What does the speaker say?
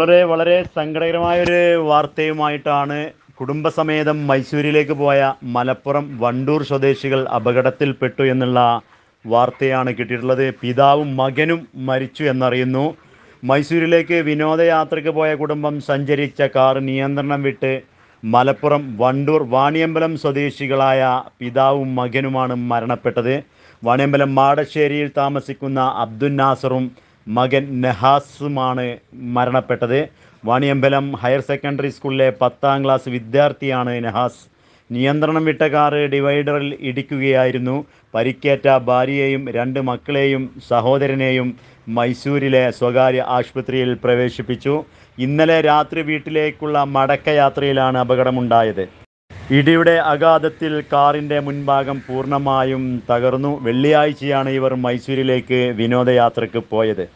വളരെ വളരെ സങ്കടകരമായ ഒരു വാർത്തയുമായിട്ടാണ് കുടുംബസമേതം മൈസൂരിലേക്ക് പോയ മലപ്പുറം വണ്ടൂർ സ്വദേശികൾ അപകടത്തിൽപ്പെട്ടു എന്നുള്ള വാർത്തയാണ് കിട്ടിയിട്ടുള്ളത് പിതാവും മകനും മരിച്ചു എന്നറിയുന്നു മൈസൂരിലേക്ക് വിനോദയാത്രയ്ക്ക് പോയ കുടുംബം സഞ്ചരിച്ച കാർ നിയന്ത്രണം വിട്ട് മലപ്പുറം വണ്ടൂർ വാണിയമ്പലം സ്വദേശികളായ പിതാവും മകനുമാണ് മരണപ്പെട്ടത് വാണിയമ്പലം മാടശ്ശേരിയിൽ താമസിക്കുന്ന അബ്ദുൽ നാസറും മകൻ നെഹാസുമാണ് മരണപ്പെട്ടത് വാണിയമ്പലം ഹയർ സെക്കൻഡറി സ്കൂളിലെ പത്താം ക്ലാസ് വിദ്യാർത്ഥിയാണ് നെഹാസ് നിയന്ത്രണം വിട്ട കാറ് ഡിവൈഡറിൽ ഇടിക്കുകയായിരുന്നു പരിക്കേറ്റ ഭാര്യയെയും രണ്ട് മക്കളെയും സഹോദരനെയും മൈസൂരിലെ സ്വകാര്യ ആശുപത്രിയിൽ പ്രവേശിപ്പിച്ചു ഇന്നലെ രാത്രി വീട്ടിലേക്കുള്ള മടക്കയാത്രയിലാണ് അപകടമുണ്ടായത് ഇടിയുടെ അഗാധത്തിൽ കാറിൻ്റെ മുൻഭാഗം പൂർണ്ണമായും തകർന്നു വെള്ളിയാഴ്ചയാണ് ഇവർ മൈസൂരിലേക്ക് വിനോദയാത്രയ്ക്ക് പോയത്